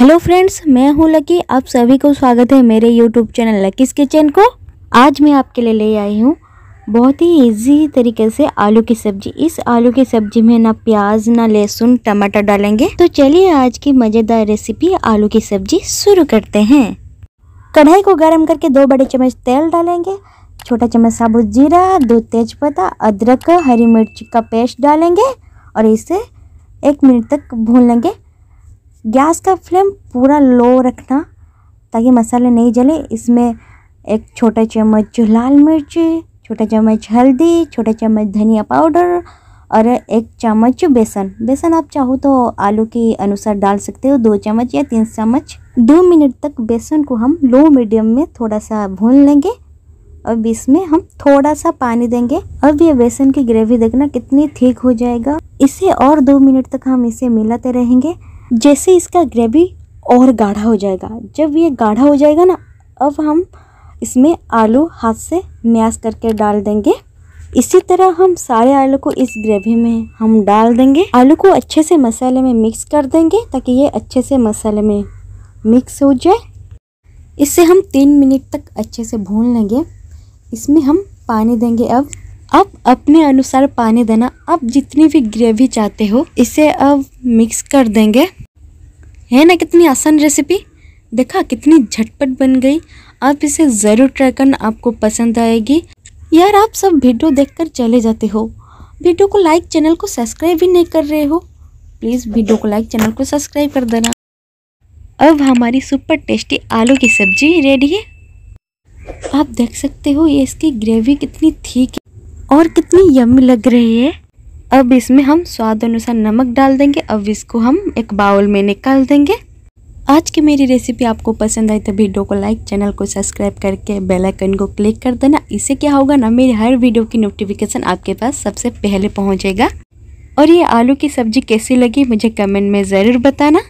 hello friends मैं हूं lucky आप सभी को स्वागत है मेरे यूट्यूब चैनल लकीस किचन को आज मैं आपके लिए ले आई हूं बहुत ही इजी तरीके से आलू की सब्जी इस आलू की सब्जी में ना प्याज ना लहसुन टमाटर डालेंगे तो चलिए आज की मज़ेदार रेसिपी आलू की सब्जी शुरू करते हैं कढ़ाई को गर्म करके दो बड़े चम्मच तेल डालेंगे छोटा चम्मच साबुत जीरा दो तेज अदरक हरी मिर्च का पेस्ट डालेंगे और इसे एक मिनट तक भून लेंगे गैस का फ्लेम पूरा लो रखना ताकि मसाले नहीं जले इसमें एक छोटा चम्मच लाल मिर्च छोटा चम्मच हल्दी छोटा चम्मच धनिया पाउडर और एक चम्मच बेसन बेसन आप चाहो तो आलू के अनुसार डाल सकते हो दो चम्मच या तीन चम्मच दो मिनट तक बेसन को हम लो मीडियम में थोड़ा सा भून लेंगे अब इसमें हम थोड़ा सा पानी देंगे अब ये बेसन की ग्रेवी देखना कितनी ठीक हो जाएगा इसे और दो मिनट तक हम इसे मिलाते रहेंगे जैसे इसका ग्रेवी और गाढ़ा हो जाएगा जब ये गाढ़ा हो जाएगा ना अब हम इसमें आलू हाथ से म्यास करके डाल देंगे इसी तरह हम सारे आलू को इस ग्रेवी में हम डाल देंगे आलू को अच्छे से मसाले में मिक्स कर देंगे ताकि ये अच्छे से मसाले में मिक्स हो जाए इसे हम तीन मिनट तक अच्छे से भून लेंगे इसमें हम पानी देंगे अब आप अपने अनुसार पानी देना आप जितनी भी ग्रेवी चाहते हो इसे अब मिक्स कर देंगे है ना कितनी आसान रेसिपी देखा कितनी झटपट बन गई आप इसे ज़रूर ट्राई करना आपको पसंद आएगी यार आप सब वीडियो देखकर चले जाते हो वीडियो को लाइक चैनल को सब्सक्राइब भी नहीं कर रहे हो प्लीज़ वीडियो को लाइक चैनल को सब्सक्राइब कर देना अब हमारी सुपर टेस्टी आलू की सब्जी रेडी है आप देख सकते हो ये इसकी ग्रेवी कितनी थीक और कितनी यम्मी लग रही है अब इसमें हम स्वाद अनुसार नमक डाल देंगे अब इसको हम एक बाउल में निकाल देंगे आज की मेरी रेसिपी आपको पसंद आई तो वीडियो को लाइक चैनल को सब्सक्राइब करके बेल आइकन को क्लिक कर देना इससे क्या होगा ना मेरी हर वीडियो की नोटिफिकेशन आपके पास सबसे पहले पहुंचेगा और ये आलू की सब्जी कैसी लगी मुझे कमेंट में ज़रूर बताना